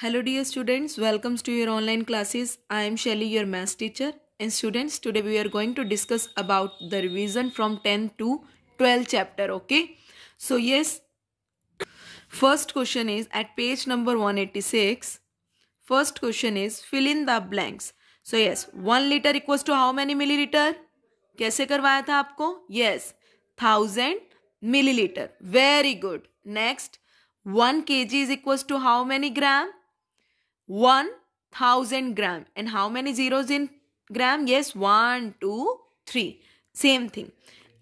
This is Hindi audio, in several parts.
Hello dear students, Welcome to your online classes. I am Shelly, your math teacher. And students, today we are going to discuss about the revision from 10 to 12 chapter, okay? So yes, first question is at page number 186. First question is fill in the blanks. So yes, 1 liter equals to how many milliliter? कैसे करवाया था आपको? Yes, 1000 milliliter. Very good. Next, 1 kg is equals to how many gram? one thousand gram and how many zeros in gram yes one two three same thing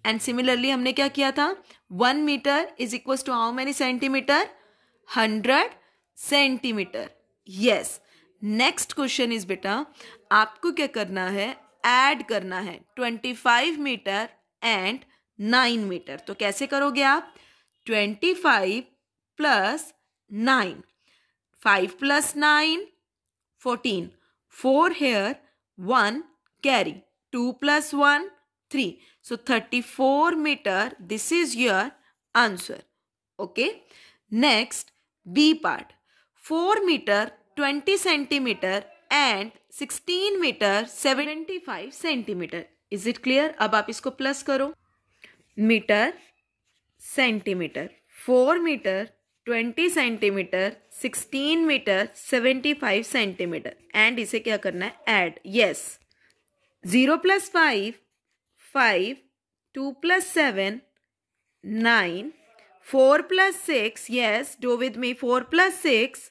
and similarly हमने क्या किया था one metre is equal to how many centimetre hundred centimetre Yes. Next question is बेटा आपको क्या करना है एड करना है twenty five metre and nine metre तो कैसे करोगे आप twenty five plus nine 5 plus 9, 14. 4 here, 1 carry. 2 plus 1, 3. So 34 meter, this is your answer. Okay. Next, B part. 4 meter, 20 centimeter and 16 meter, 75 centimeter. Is it clear? अब आप इसको प्लस करो metre centimetre four twenty centimetre sixteen metre seventy five centimetre and इसे क्या करना है add yes zero plus five five two plus seven nine four plus six yes do with me four plus six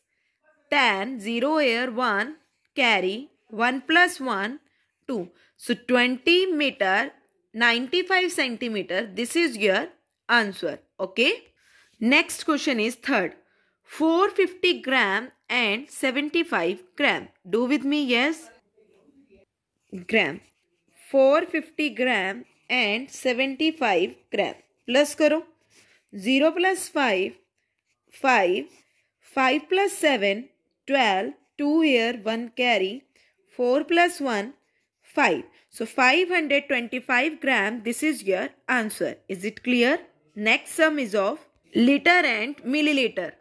ten zero here one carry one plus one two so twenty metre 95 centimeter this is your answer okay Next question is third. 450 gram and 75 gram. Do with me, yes? Gram. 450 gram and 75 gram. Plus karo. 0 plus 5, 5. 5 plus 7, 12. 2 here, 1 carry. 4 plus 1, 5. So 525 gram. This is your answer. Is it clear? Next sum is of litre and millilitre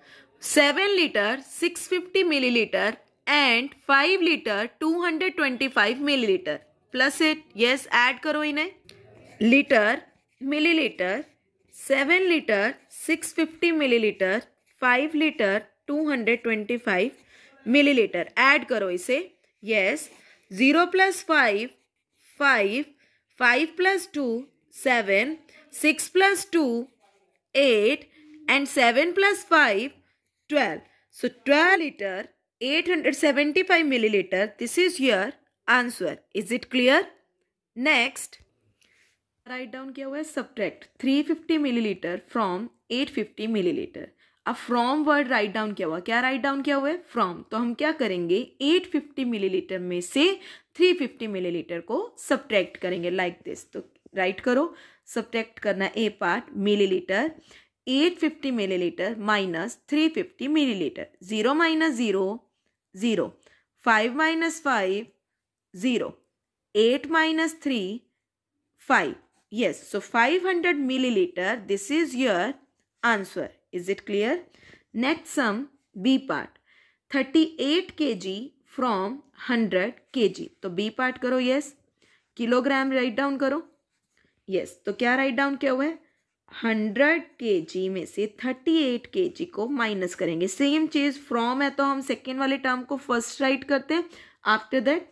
seven litre six fifty millilitre and five litre two hundred twenty five millilitre plus it yes add करो इन्हें litre millilitre seven litre six fifty millilitre five litre two hundred twenty five millilitre add करो इसे yes zero plus five five five plus two seven six plus two eight and 7 plus 5 12 so 12 liter 875 milliliter this is your answer is it clear next right down किया हुआ है सब्ट्रैक्ट 350 मिलीलीटर फ्रॉम 850 मिलीलीटर अब फ्रॉम वर्ड राइट डाउन किया हुआ क्या राइट डाउन किया हुआ है फ्रॉम तो हम क्या करेंगे 850 मिलीलीटर में से 350 मिलीलीटर को सब्ट्रैक्ट करेंगे लाइक like दिस तो राइट करो सब्ट्रैक्ट करना A part millilitre eight 850 millilitre minus three fifty millilitre zero minus zero zero five minus five zero eight minus three five yes so five 500 millilitre this is your answer is it clear next sum B part thirty eight K G from hundred K G तो बी पार्ट करो यस किलोग्राम राइट डाउन करो यस yes, तो क्या राइट डाउन क्या हुआ है हंड्रेड के जी में से थर्टी एट के जी को माइनस करेंगे सेम चीज़ फ्रॉम है तो हम सेकेंड वाले टर्म को फर्स्ट राइट करते हैं आफ्टर दैट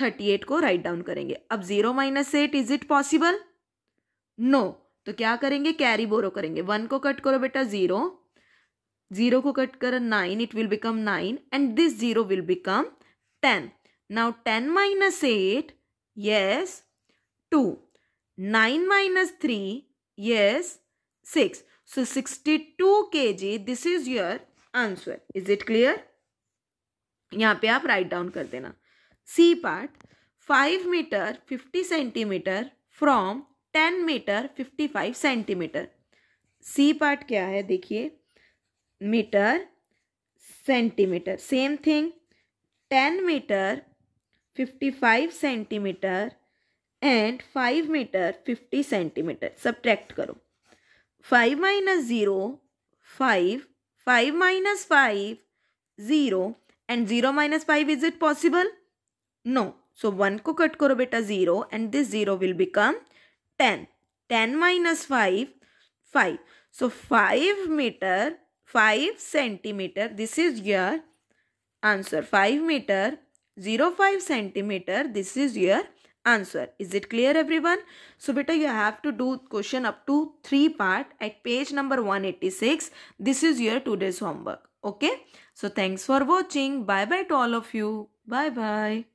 थर्टी एट को राइट डाउन करेंगे अब zero minus eight is it possible no तो क्या करेंगे कैरी बोरो करेंगे वन को कट करो बेटा जीरो जीरो को कट करो nine it will become nine and this zero will become ten now ten minus eight yes two nine minus three Yes, 6. So 62 kg, this is your answer. Is it clear? यहाँ पे आप राइट डाउन कर देना C part five metre fifty centimetre from ten metre fifty five centimetre C part क्या है देखिए metre centimetre same thing ten metre fifty five centimetre and five metre fifty centimetre subtract करो five minus zero five five minus five zero and zero minus five is it possible no so one को कट करो बेटा zero and this zero will become ten ten minus five five so five metre five centimetre this is your answer five metre zero five centimetre this is your answer. Is it clear everyone? So beta you have to do question up to 3 part at page number 186. This is your today's homework. Okay. So thanks for watching. Bye bye to all of you. Bye bye.